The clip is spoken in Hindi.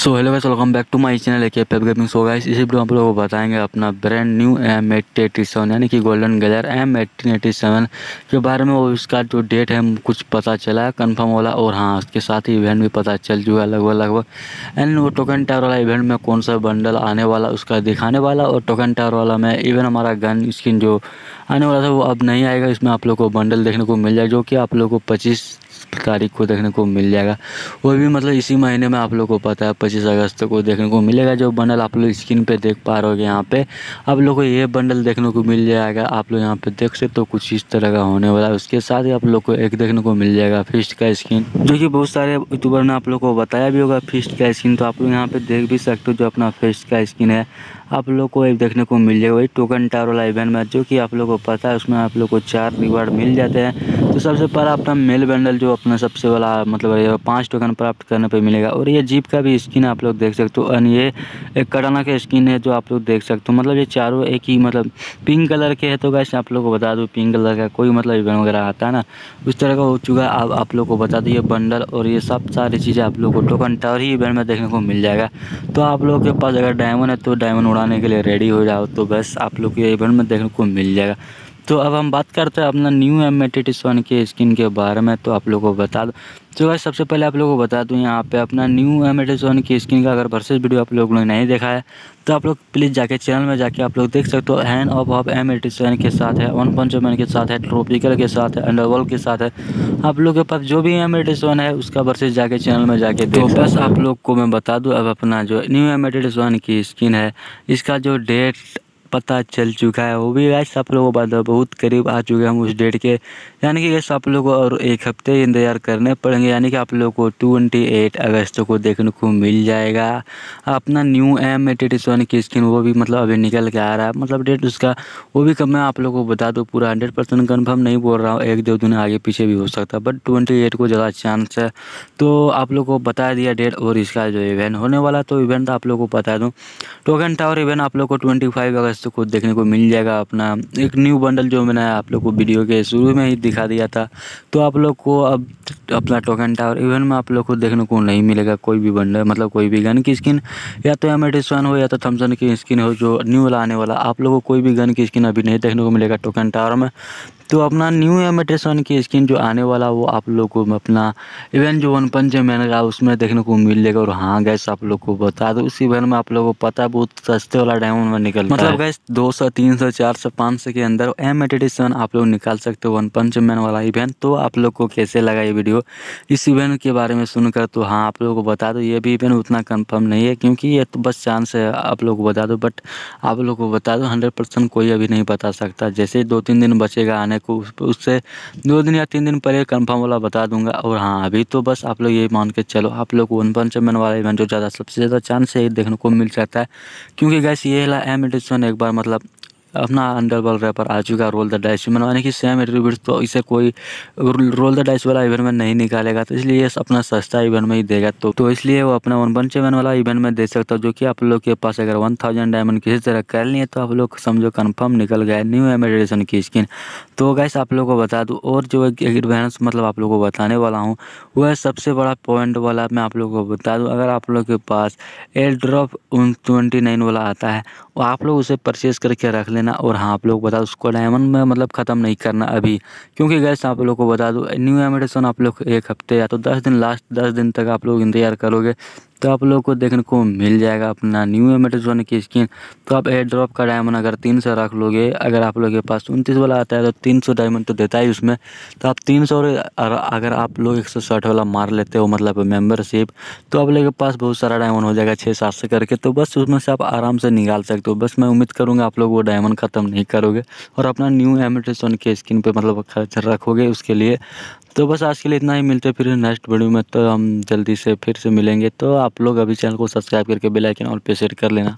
so hello guys welcome back to my channel K pep gaming so guys इसी वीडियो आप लोगों को बताएंगे अपना brand new M eighteen eighty seven यानी कि golden glare M eighteen eighty seven के बारे में वो इसका जो डेट है कुछ पता चला है कन्फर्म वाला और हाँ उसके साथ ही इवेंट भी पता चल चुका है लगभग लगभग एंड वो टोकन टावर वाला इवेंट में कौन सा बंडल आने वाला उसका दिखाने वाला और टोकन टावर वाला में इवन हमारा गन स्किन जो आने वाला था वो अब नहीं आएगा इसमें आप लोग को बंडल देखने को मिल जाए जो कि आप लोग को पच्चीस तारीख को देखने को मिल जाएगा वो भी मतलब इसी महीने में आप लोग को पता है पच्चीस अगस्त को देखने को मिलेगा जो बंडल आप लोग स्क्रीन पे देख पा रहे हो यहाँ पे आप लोग को ये बंडल देखने को मिल जाएगा आप लोग यहाँ पे देख सकते हो तो कुछ इस तरह का होने वाला है उसके साथ ही आप लोग को एक देखने को मिल जाएगा फिस्ट का स्क्रीन जो कि बहुत सारे यूट्यूबर ने आप लोग को बताया भी होगा फिस्ट का स्क्रीन तो आप लोग यहाँ पर देख भी सकते हो जो अपना फिस्ट का स्क्रीन है आप लोग को एक देखने को मिल जाएगा वही टोकन टावर वाला इवेंट में जो कि आप लोग को पता है उसमें आप लोग को चार रिवार्ड मिल जाते हैं तो सबसे पहला अपना मेल बंडल जो अपना सबसे वाला मतलब पाँच टोकन प्राप्त करने पर मिलेगा और ये जीप का भी स्किन आप लोग देख सकते हो एंड ये एक कटाना का स्किन है जो आप लोग देख सकते हो मतलब ये चारों एक ही मतलब पिंक कलर के है तो वैसे आप लोग को बता दूँ पिंक कलर का कोई मतलब इवेंट वगैरह आता है ना उस तरह का हो चुका है आप, आप लोग को बता दूँ ये बंडल और ये सब सारी चीज़ें आप लोग को टोकन टावर ही इवेंट में देखने को मिल जाएगा तो आप लोग के पास अगर डायमंड है तो डायमंड उड़ाने के लिए रेडी हो जाओ तो बस आप लोग को ये इवेंट में देखने को मिल जाएगा तो अब हम बात करते हैं अपना न्यू एम वन के स्किन के बारे में तो आप लोगों को बता दो तो भाई सबसे पहले आप लोगों को बता दूँ यहाँ पे अपना न्यू एम वन की स्किन का अगर वर्सेज वीडियो आप लोगों ने नहीं देखा है तो आप लोग प्लीज़ जाके चैनल में जाके आप लोग देख सकते हो hand of of M one के साथ है वन पंच मैन के साथ है ट्रोपिकल के साथ है अंडरवर्ल्ड के साथ है आप लोग के पास जो भी एम वन है उसका वर्सेज जाके चैनल में जाके तो बस आप लोग को मैं बता दूँ अब अपना जो न्यू एम वन की स्किन है इसका जो डेट पता चल चुका है वो भी गैस आप लोगों को बहुत करीब आ चुके हैं हम उस डेट के यानी कि गैस आप लोग को और एक हफ्ते इंतज़ार करने पड़ेंगे यानी कि आप लोग को ट्वेंटी एट अगस्त को देखने को मिल जाएगा अपना न्यू एम एटी सोनी की स्किन वो भी मतलब अभी निकल के आ रहा है मतलब डेट उसका वो भी कब मैं आप लोग को बता दूँ पूरा हंड्रेड परसेंट कन्फर्म नहीं बोल रहा हूँ एक दो दिन आगे पीछे भी हो सकता है बट ट्वेंटी एट को ज़्यादा चांस है तो आप लोग को बता दिया डेट और इसका जो इवेंट होने वाला तो इवेंट आप लोग को बता दूँ टोकन टावर इवेंट आप लोग को ट्वेंटी फाइव अगस्त दोस्तों को देखने को मिल जाएगा अपना एक न्यू बंडल जो मैंने आप लोग को वीडियो के शुरू में ही दिखा दिया था तो आप लोग को अब अपना टोकन टावर इवन में आप लोग को देखने को नहीं मिलेगा कोई भी बंडल मतलब कोई भी गन की स्किन या तो एम एडिसन हो या तो थम्सन की स्किन हो जो न्यू वाला आने वाला आप लोग को कोई भी गन की स्किन अभी नहीं देखने को मिलेगा टोकन टावर में तो अपना न्यू एमेटेशन की स्क्रीन जो आने वाला वो आप लोग को अपना इवेंट जो वन पंच मैंने कहा उसमें देखने को मिलेगा और हाँ गैस आप लोग को बता दो उस इवेंट में आप लोग को पता है बहुत सस्ते वाला डायमंड में निकल मतलब गैस दो सौ तीन सौ चार सौ पाँच सौ के अंदर एम एमेटेशन आप लोग निकाल सकते हो वन पंच मैन वाला इवेंट तो आप लोग को कैसे लगा ये वीडियो इस इवेंट के बारे में सुनकर तो हाँ आप लोग को बता दो ये भी इवेंट उतना कन्फर्म नहीं है क्योंकि ये तो बस चांस है आप लोग को बता दो बट आप लोग को बता दो हंड्रेड कोई अभी नहीं बता सकता जैसे दो तीन दिन बचेगा आने को उससे दो दिन या तीन दिन पहले कंफर्म वाला बता दूंगा और हाँ अभी तो बस आप लोग यही मान के चलो आप लोग वन पंच मैन वाला इवेंट जो ज़्यादा सबसे ज़्यादा चांस है देखने को मिल जाता है क्योंकि गैस ये एम एडिशन एक बार मतलब अपना अंडर बॉल रैपर आ चुका है रोल द डाइस ह्यूमन माने कि सेम एट्रीब्यूट तो इसे कोई रोल द डाइस वाला इवेंट में नहीं निकालेगा तो इसलिए अपना सस्ता इवेंट में ही देगा तो तो इसलिए वो अपना वन वन सेवन वाला इवेंट में दे सकता हो जो कि आप लोग के पास अगर वन थाउजेंड डायमंड किसी तरह कर लिए तो आप लोग समझो कन्फर्म निकल गए न्यू एमेडेशन की स्किन तो गैस आप लोग को बता दूँ और जो एक एडवांस मतलब आप लोग को बताने वाला हूँ वह सबसे बड़ा पॉइंट वाला मैं आप लोग को बता दूँ अगर आप लोग के पास एयर ड्रॉप ट्वेंटी नाइन वाला आता है और आप लोग उसे परचेज करके रख लें देना और हाँ आप लोग बता दो उसको डायमंड में मतलब ख़त्म नहीं करना अभी क्योंकि गैस आप लोग को बता दो न्यू एमिटेशन आप लोग एक हफ्ते या तो दस दिन लास्ट दस दिन तक आप लोग इंतज़ार करोगे तो आप लोग को देखने को मिल जाएगा अपना न्यू जोन की स्किन तो आप एयर ड्रॉप का डायमंड अगर तीन सौ रख लोगे अगर आप लोग के पास उनतीस वाला आता है तो तीन सौ डायमंड तो देता ही उसमें तो आप तीन सौ अगर आप लोग एक सौ साठ वाला मार लेते हो मतलब मेम्बरशिप तो आप लोग के पास बहुत सारा डायमंड हो जाएगा छः सात सौ करके तो बस उसमें से आप आराम से निकाल सकते हो बस मैं उम्मीद करूँगा आप लोग वो डायमंड ख़त्म नहीं करोगे और अपना न्यू जोन की स्किन पर मतलब खर्च रखोगे उसके लिए तो बस आज के लिए इतना ही मिलते फिर नेक्स्ट वीडियो में तो हम जल्दी से फिर से मिलेंगे तो आप लोग अभी चैनल को सब्सक्राइब करके बेल आइकन और पे शेयर कर लेना